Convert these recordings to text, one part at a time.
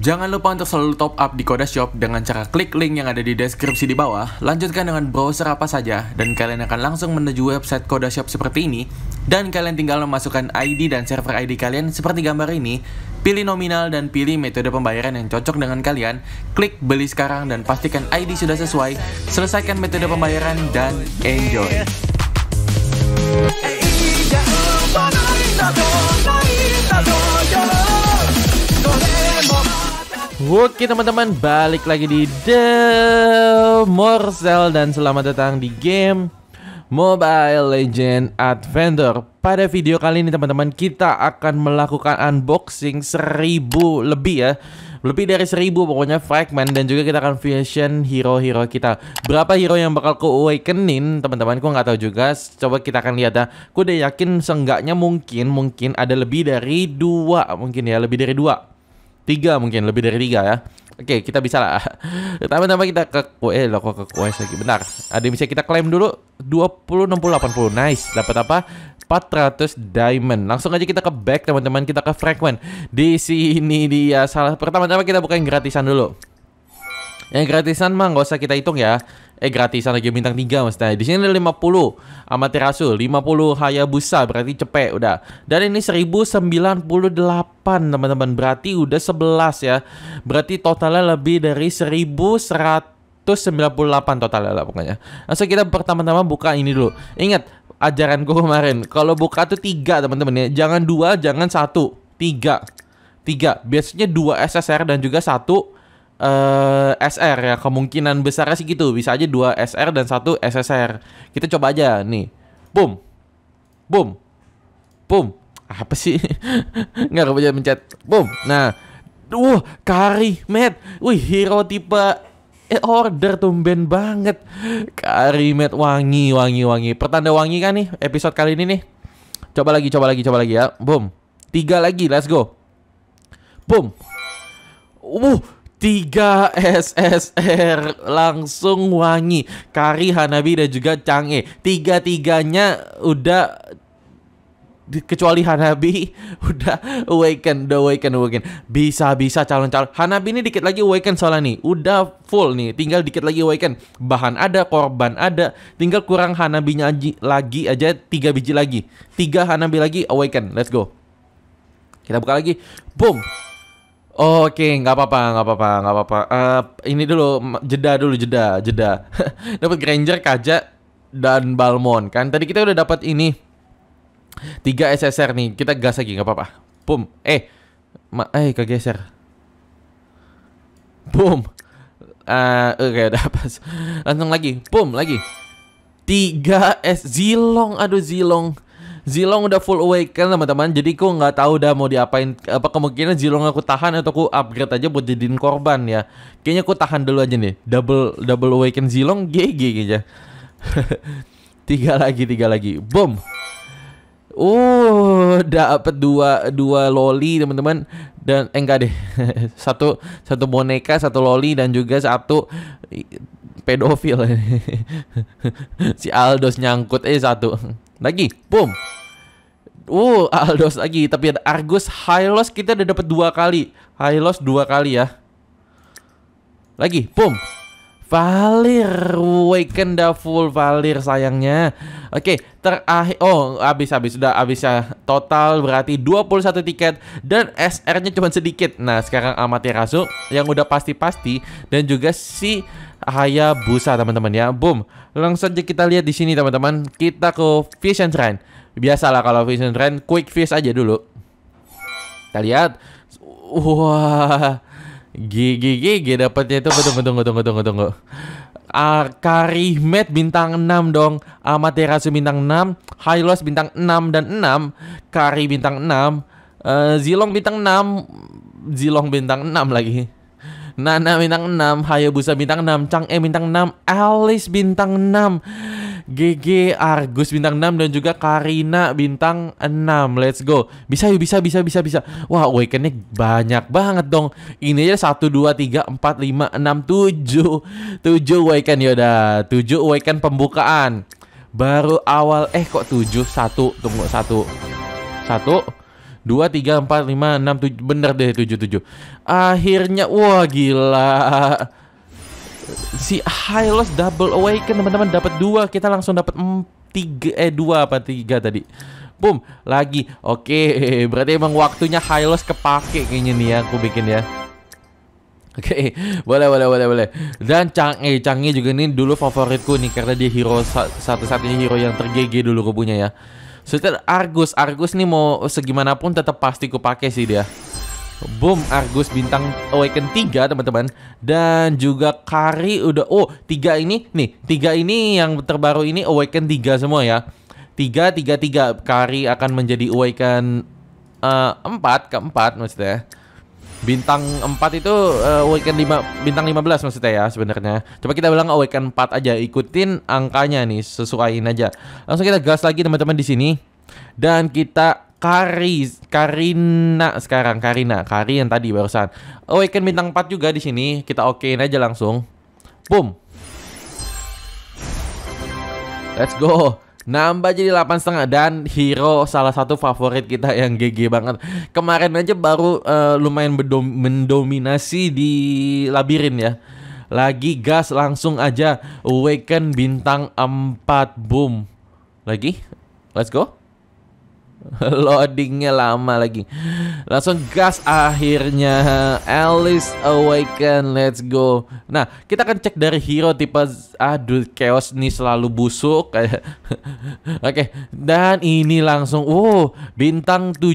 Jangan lupa untuk selalu top up di Koda Shop dengan cara klik link yang ada di deskripsi di bawah, lanjutkan dengan browser apa saja, dan kalian akan langsung menuju website Koda Shop seperti ini, dan kalian tinggal memasukkan ID dan server ID kalian seperti gambar ini, pilih nominal dan pilih metode pembayaran yang cocok dengan kalian, klik beli sekarang dan pastikan ID sudah sesuai, selesaikan metode pembayaran dan enjoy! Oke teman-teman, balik lagi di The Morsel dan selamat datang di game Mobile Legend Adventure. Pada video kali ini teman-teman, kita akan melakukan unboxing seribu lebih ya. Lebih dari seribu pokoknya fragment dan juga kita akan fusion hero-hero kita. Berapa hero yang bakal ku awakenin teman-teman, ku nggak tahu juga. Coba kita akan lihat ya. Ku udah yakin seenggaknya mungkin mungkin ada lebih dari dua mungkin ya, lebih dari dua Tiga mungkin, lebih dari tiga ya. Oke, kita bisa lah. Pertama-tama kita ke kue, eh, kok ke kue lagi. benar ada bisa kita klaim dulu. dua puluh enam puluh delapan puluh Nice. Dapat apa? 400 diamond. Langsung aja kita ke back teman-teman, kita ke frequent. Di sini dia salah. Pertama-tama kita buka yang gratisan dulu. Yang gratisan mah nggak usah kita hitung ya eh gratisan lagi bintang 3 maksudnya. Di sini ada 50 Amaterasu, 50 Hayabusa berarti cepet udah. Dan ini 1098 teman-teman berarti udah 11 ya. Berarti totalnya lebih dari 1198 totalnya lah pokoknya. Langsung kita pertama-tama buka ini dulu. Ingat ajaran gue kemarin, kalau buka tuh 3 teman-teman ya, jangan 2, jangan 1. 3. 3. Biasanya 2 SSR dan juga satu uh, eh, SR ya kemungkinan besarnya sih gitu bisa aja dua SR dan satu SSR kita coba aja nih boom boom boom apa sih nggak kebaca mencet boom nah uh kari Matt. wih hero tipe eh, order tumben banget kari Matt, wangi wangi wangi pertanda wangi kan nih episode kali ini nih coba lagi coba lagi coba lagi ya boom tiga lagi let's go boom uh Tiga SSR langsung wangi Kari, Hanabi, dan juga Change Tiga-tiganya udah kecuali Hanabi udah awaken, udah awaken, awaken. Bisa-bisa calon-calon Hanabi ini dikit lagi awaken soalnya nih, udah full nih, tinggal dikit lagi awaken. Bahan ada, korban ada, tinggal kurang Hanabinya aja, lagi aja tiga biji lagi. Tiga Hanabi lagi awaken. Let's go. Kita buka lagi. Boom. Oh, Oke, okay. nggak apa-apa, nggak apa-apa, nggak apa-apa. Uh, ini dulu jeda dulu jeda jeda. dapat Granger, Kaja, dan Balmon kan. Tadi kita udah dapat ini tiga SSR nih. Kita gas lagi nggak apa-apa. Pum, eh, ma eh kegeser. Pum, uh, oke okay, udah pas. Langsung lagi, pum lagi. Tiga S Zilong, aduh Zilong. Zilong udah full awaken kan, teman-teman. Jadi aku nggak tahu udah mau diapain. Apa kemungkinan Zilong aku tahan atau aku upgrade aja buat jadiin korban ya. Kayaknya aku tahan dulu aja nih. Double double awaken Zilong GG aja. tiga lagi, tiga lagi. Boom. Oh, uh, dapat dua dua loli teman-teman dan eh, enggak deh satu satu boneka satu loli dan juga satu pedofil si Aldos nyangkut eh satu lagi boom Uh, Aldos lagi. Tapi ada Argus, high loss kita udah dapat dua kali. High loss dua kali ya. Lagi, boom. Valir, the full Valir sayangnya. Oke, terakhir oh habis habis sudah habis ya. Total berarti 21 tiket dan SR-nya cuma sedikit. Nah, sekarang Amaterasu yang udah pasti-pasti dan juga si Hayabusa teman-teman ya. Boom. Langsung aja kita lihat di sini teman-teman. Kita ke Vision Shrine. Biasalah kalau Vincent Ren quick fish aja dulu. Kita lihat. Wah. Gigi gigi dapatnya itu betul betul tunggu tunggu betul. Uh, Karimet bintang 6 dong Amaterasu bintang 6 Hylos bintang 6 dan 6 Kari bintang 6 uh, eh, Zilong bintang 6 Zilong bintang 6 lagi Nana bintang 6 Hayabusa bintang 6 Chang E bintang 6 Alice bintang 6 GG Argus bintang 6 dan juga Karina bintang 6. Let's go. Bisa yuk, bisa, bisa, bisa, bisa. Wah, awakennya banyak banget dong. Ini aja 1, 2, 3, 4, 5, 6, 7. 7 awaken ya udah. 7 awaken pembukaan. Baru awal, eh kok 7? 1, tunggu, 1. 1, 2, 3, 4, 5, 6, 7. Bener deh 7, 7. Akhirnya, wah gila si Hylos Double Awaken teman-teman dapat dua kita langsung dapat tiga eh dua apa tiga tadi boom lagi oke berarti emang waktunya Hylos kepake kayaknya nih ya aku bikin ya Oke, okay, boleh, boleh, boleh, boleh. Dan eh, Changi juga ini dulu favoritku nih karena dia hero satu-satunya hero yang tergege dulu kubunya ya. Setelah Argus, Argus nih mau segimanapun tetap pasti kupake pakai sih dia. Boom Argus bintang Awaken 3 teman-teman dan juga Kari udah oh tiga ini nih tiga ini yang terbaru ini Awaken 3 semua ya tiga tiga tiga Kari akan menjadi Awaken uh, eh, 4 keempat maksudnya bintang 4 itu uh, Awaken 5 bintang 15 maksudnya ya sebenarnya coba kita bilang Awaken 4 aja ikutin angkanya nih sesuaiin aja langsung kita gas lagi teman-teman di sini dan kita Kari Karina sekarang Karina Kari yang tadi barusan Awaken bintang 4 juga di sini kita okein aja langsung boom let's go nambah jadi setengah dan hero salah satu favorit kita yang GG banget kemarin aja baru uh, lumayan mendominasi di labirin ya lagi gas langsung aja Awaken bintang 4 boom lagi let's go Loadingnya lama lagi Langsung gas akhirnya Alice Awaken Let's go Nah kita akan cek dari hero tipe Aduh chaos nih selalu busuk Oke okay. Dan ini langsung Wow bintang 7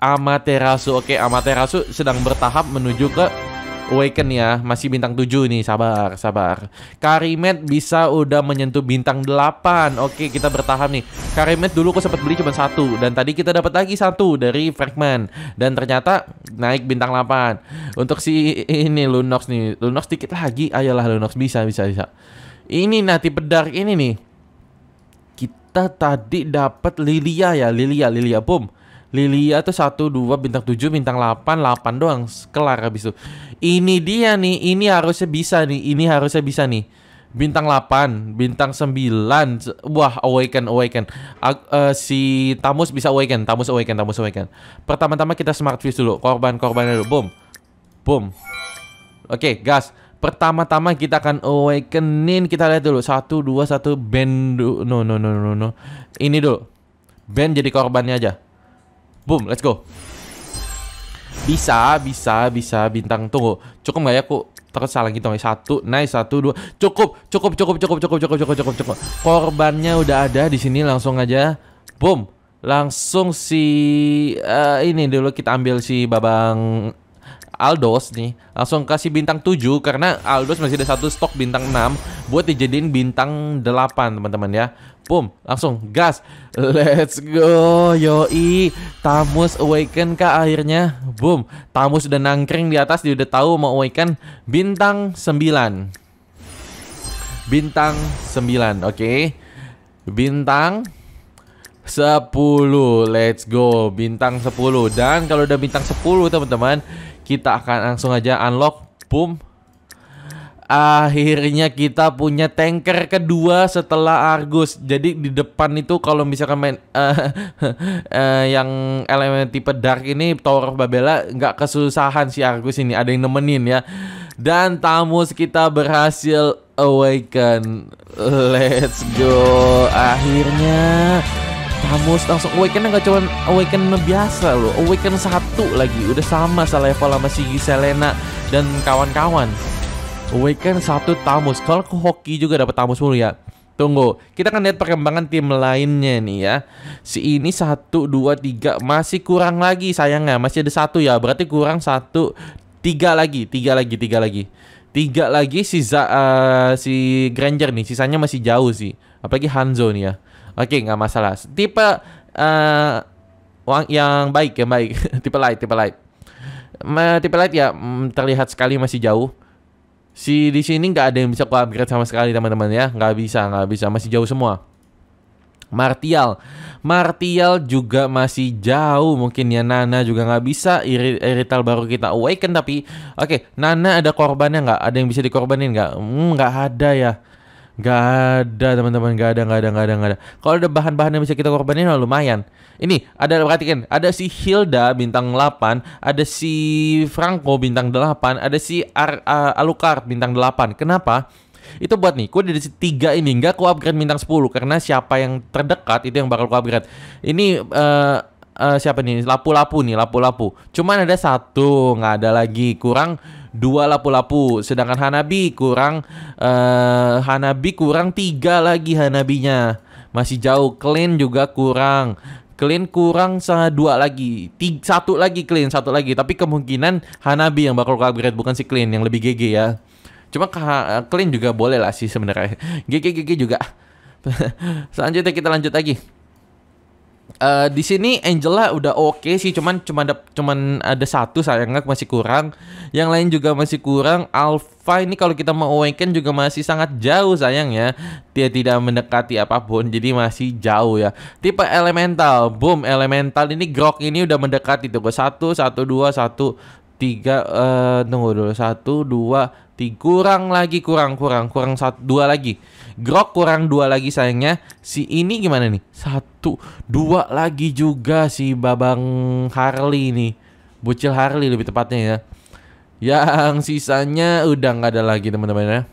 Amaterasu Oke okay, Amaterasu sedang bertahap menuju ke Awaken ya, masih bintang 7 nih, sabar, sabar. Karimet bisa udah menyentuh bintang 8. Oke, kita bertahan nih. Karimet dulu aku sempat beli cuma satu dan tadi kita dapat lagi satu dari Fragment dan ternyata naik bintang 8. Untuk si ini Lunox nih, Lunox dikit lagi. Ayolah Lunox bisa, bisa, bisa. Ini nanti pedar ini nih kita tadi dapat Lilia ya, Lilia, Lilia, boom. Lilia tuh 1, 2, bintang 7, bintang 8, 8 doang kelar habis itu. Ini dia nih, ini harusnya bisa nih, ini harusnya bisa nih. Bintang 8, bintang 9, wah awaken, awaken. Uh, uh, si Tamus bisa awaken, Tamus awaken, Tamus awaken. Pertama-tama kita smart fish dulu, korban-korban dulu, boom. Boom. Oke, okay, gas. Pertama-tama kita akan awakenin, kita lihat dulu. Satu, dua, satu, band, no, no, no, no, no. Ini dulu. Band jadi korbannya aja. Boom, let's go. Bisa, bisa, bisa bintang tunggu. Cukup nggak ya aku takut salah gitu satu nice satu dua cukup cukup cukup cukup cukup cukup cukup cukup cukup korbannya udah ada di sini langsung aja boom langsung si uh, ini dulu kita ambil si babang Aldos nih langsung kasih bintang 7 karena Aldos masih ada satu stok bintang 6 buat dijadiin bintang 8 teman-teman ya. Boom, langsung gas. Let's go, yoi. Tamus awaken kak akhirnya? Boom, Tamus udah nangkring di atas, dia udah tahu mau awaken bintang 9. Bintang 9, oke. Okay. Bintang 10 Let's go Bintang 10 Dan kalau udah bintang 10 teman-teman kita akan langsung aja unlock. Boom. Akhirnya kita punya tanker kedua setelah Argus. Jadi di depan itu kalau misalkan main uh, uh, yang elemen tipe dark ini Tower of Babela nggak kesusahan si Argus ini. Ada yang nemenin ya. Dan tamu kita berhasil awaken. Let's go. Akhirnya Tamus langsung awaken nggak cuman awaken biasa loh awaken satu lagi udah sama selevel sama si Selena dan kawan-kawan awaken satu Tamus kalau ke hoki juga dapat Tamus mulu ya Tunggu, kita akan lihat perkembangan tim lainnya nih ya. Si ini satu dua tiga masih kurang lagi sayangnya. Masih ada satu ya, berarti kurang satu, tiga lagi, tiga lagi, tiga lagi. Tiga lagi si, uh, si Granger nih, sisanya masih jauh sih apalagi Hanzo nih ya oke okay, nggak masalah tipe uh, yang baik yang baik tipe light tipe light Ma, tipe light ya mm, terlihat sekali masih jauh si di sini nggak ada yang bisa ku upgrade sama sekali teman-teman ya nggak bisa nggak bisa masih jauh semua Martial Martial juga masih jauh mungkin ya Nana juga nggak bisa Iri Irital baru kita awaken tapi oke okay, Nana ada korbannya nggak ada yang bisa dikorbanin nggak hmm, nggak ada ya Gak ada teman-teman, gak ada, gak ada, gak ada, gak ada. Kalau ada bahan-bahan yang bisa kita korbanin nah lumayan. Ini ada perhatikan, ada si Hilda bintang 8, ada si Franco bintang 8, ada si Ar uh, Alucard bintang 8. Kenapa? Itu buat nih, gue dari si 3 ini nggak ku upgrade bintang 10 karena siapa yang terdekat itu yang bakal ku upgrade. Ini uh, uh, siapa nih? Lapu-lapu nih, lapu-lapu. Cuman ada satu, nggak ada lagi. Kurang dua lapu-lapu, sedangkan Hanabi kurang uh, Hanabi kurang tiga lagi Hanabinya. Masih jauh. Clean juga kurang. Clean kurang dua lagi, tiga, satu lagi clean, satu lagi. Tapi kemungkinan Hanabi yang bakal upgrade bukan si clean yang lebih GG ya. Cuma clean juga boleh lah sih sebenarnya. GG GG juga. Selanjutnya kita lanjut lagi. Uh, di sini Angela udah oke okay sih, cuman cuman ada cuman ada satu sayangnya masih kurang. Yang lain juga masih kurang. Alpha ini kalau kita mau awaken juga masih sangat jauh sayang ya. Dia tidak mendekati apapun, jadi masih jauh ya. Tipe elemental, boom elemental ini grok ini udah mendekati tuh satu, satu dua, satu tiga uh, tunggu dulu satu dua tiga kurang lagi kurang kurang kurang satu dua lagi grok kurang dua lagi sayangnya si ini gimana nih satu dua lagi juga si babang Harley nih bocil Harley lebih tepatnya ya yang sisanya udah nggak ada lagi teman-teman ya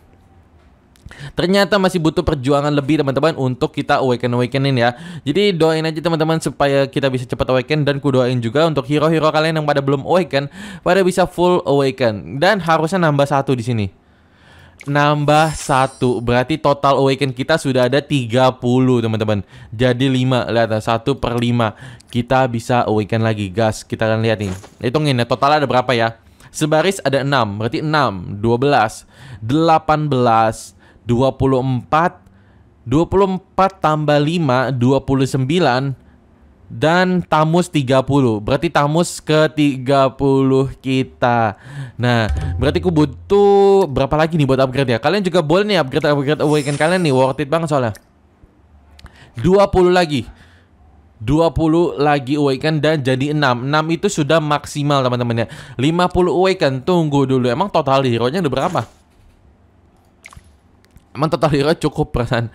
Ternyata masih butuh perjuangan lebih teman-teman untuk kita awaken awakenin ya. Jadi doain aja teman-teman supaya kita bisa cepat awaken dan ku juga untuk hero-hero kalian yang pada belum awaken pada bisa full awaken dan harusnya nambah satu di sini. Nambah satu Berarti total awaken kita sudah ada 30 teman-teman Jadi 5 Lihat satu per 5 Kita bisa awaken lagi Gas Kita akan lihat nih Hitungin ya Total ada berapa ya Sebaris ada 6 Berarti 6 12 18 24 24 tambah 5 29 dan Tamus 30. Berarti Tamus ke 30 kita. Nah, berarti aku butuh berapa lagi nih buat upgrade ya? Kalian juga boleh nih upgrade upgrade awaken kalian nih worth it banget soalnya. 20 lagi. 20 lagi awaken dan jadi 6 6 itu sudah maksimal teman-teman ya 50 awaken tunggu dulu Emang total hero nya udah berapa? Emang total hero cukup perasaan.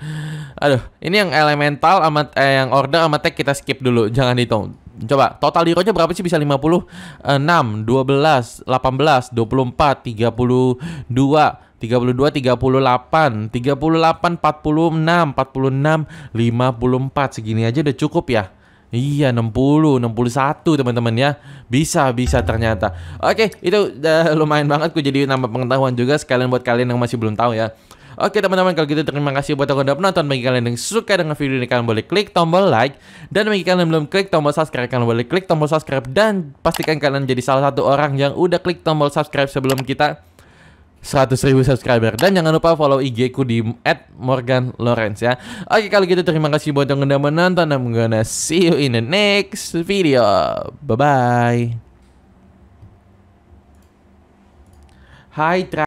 Aduh, ini yang elemental amat eh, yang order sama tech kita skip dulu, jangan dihitung. Coba, total hero-nya berapa sih bisa 50? 6, 12, 18, 24, 32, 32, 38, 38, 46, 46, 54. Segini aja udah cukup ya. Iya 60, 61 teman-teman ya Bisa, bisa ternyata Oke, itu udah lumayan banget Gue jadi nambah pengetahuan juga Sekalian buat kalian yang masih belum tahu ya Oke teman-teman kalau gitu terima kasih buat yang udah menonton. Bagi kalian yang suka dengan video ini kalian boleh klik tombol like dan bagi kalian yang belum klik tombol subscribe kalian boleh klik tombol subscribe dan pastikan kalian jadi salah satu orang yang udah klik tombol subscribe sebelum kita 100 ribu subscriber Dan jangan lupa follow IG ku di at Morgan Lawrence ya Oke kalau gitu terima kasih buat yang udah menonton I'm gonna see you in the next video Bye bye Hai